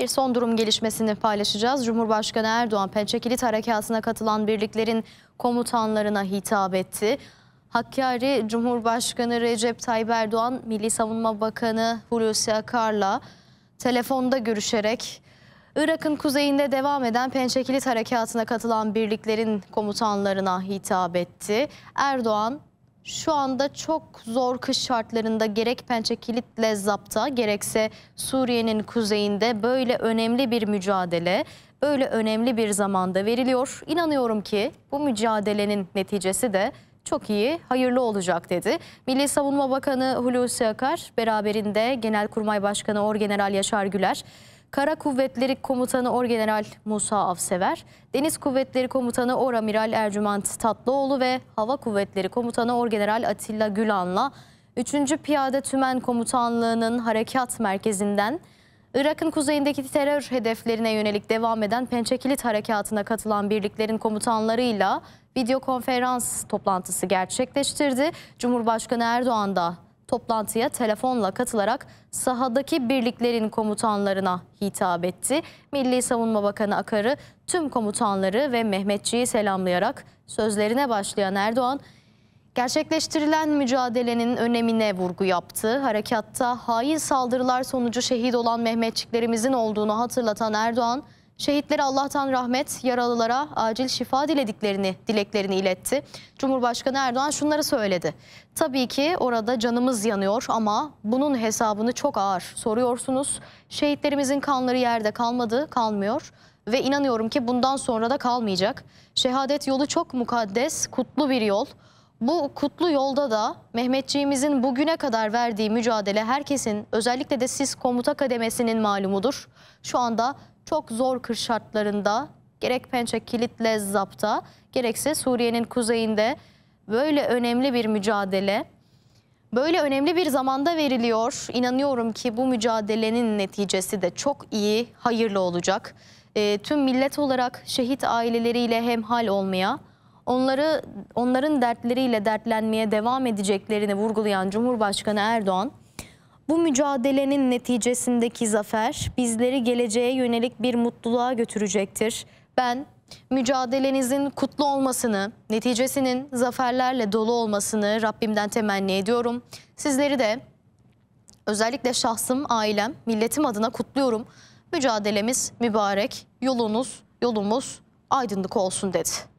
Bir son durum gelişmesini paylaşacağız. Cumhurbaşkanı Erdoğan Pençekilit Harekatı'na katılan birliklerin komutanlarına hitap etti. Hakkari Cumhurbaşkanı Recep Tayyip Erdoğan, Milli Savunma Bakanı Hulusi Akar'la telefonda görüşerek Irak'ın kuzeyinde devam eden Pençekilit Harekatı'na katılan birliklerin komutanlarına hitap etti. Erdoğan, şu anda çok zor kış şartlarında gerek Pençe Kilit'le zapta gerekse Suriye'nin kuzeyinde böyle önemli bir mücadele böyle önemli bir zamanda veriliyor. İnanıyorum ki bu mücadelenin neticesi de çok iyi, hayırlı olacak dedi. Milli Savunma Bakanı Hulusi Akar beraberinde Genelkurmay Başkanı Orgeneral Yaşar Güler Kara Kuvvetleri Komutanı Orgeneral Musa Avsever, Deniz Kuvvetleri Komutanı Oramiral Ercüment Tatlıoğlu ve Hava Kuvvetleri Komutanı Orgeneral Atilla Gülan'la 3. Piyade Tümen Komutanlığı'nın harekat merkezinden Irak'ın kuzeyindeki terör hedeflerine yönelik devam eden Pençekilit Harekatı'na katılan birliklerin komutanlarıyla video konferans toplantısı gerçekleştirdi. Cumhurbaşkanı Erdoğan da toplantıya telefonla katılarak sahadaki birliklerin komutanlarına hitap etti. Milli Savunma Bakanı Akar'ı tüm komutanları ve Mehmetçi'yi selamlayarak sözlerine başlayan Erdoğan, Gerçekleştirilen mücadelenin önemine vurgu yaptı. Harekatta hain saldırılar sonucu şehit olan Mehmetçiklerimizin olduğunu hatırlatan Erdoğan, Şehitlere Allah'tan rahmet, yaralılara acil şifa dilediklerini, dileklerini iletti. Cumhurbaşkanı Erdoğan şunları söyledi. Tabii ki orada canımız yanıyor ama bunun hesabını çok ağır soruyorsunuz. Şehitlerimizin kanları yerde kalmadı, kalmıyor ve inanıyorum ki bundan sonra da kalmayacak. Şehadet yolu çok mukaddes, kutlu bir yol. Bu kutlu yolda da Mehmetçiğimizin bugüne kadar verdiği mücadele herkesin özellikle de siz komuta kademesinin malumudur. Şu anda çok zor kış şartlarında gerek Pençe Kilit'le zapta gerekse Suriye'nin kuzeyinde böyle önemli bir mücadele böyle önemli bir zamanda veriliyor. İnanıyorum ki bu mücadelenin neticesi de çok iyi, hayırlı olacak. E, tüm millet olarak şehit aileleriyle hemhal olmaya, onları onların dertleriyle dertlenmeye devam edeceklerini vurgulayan Cumhurbaşkanı Erdoğan bu mücadelenin neticesindeki zafer bizleri geleceğe yönelik bir mutluluğa götürecektir. Ben mücadelenizin kutlu olmasını, neticesinin zaferlerle dolu olmasını Rabbimden temenni ediyorum. Sizleri de özellikle şahsım, ailem, milletim adına kutluyorum. Mücadelemiz mübarek, yolunuz, yolumuz aydınlık olsun dedi.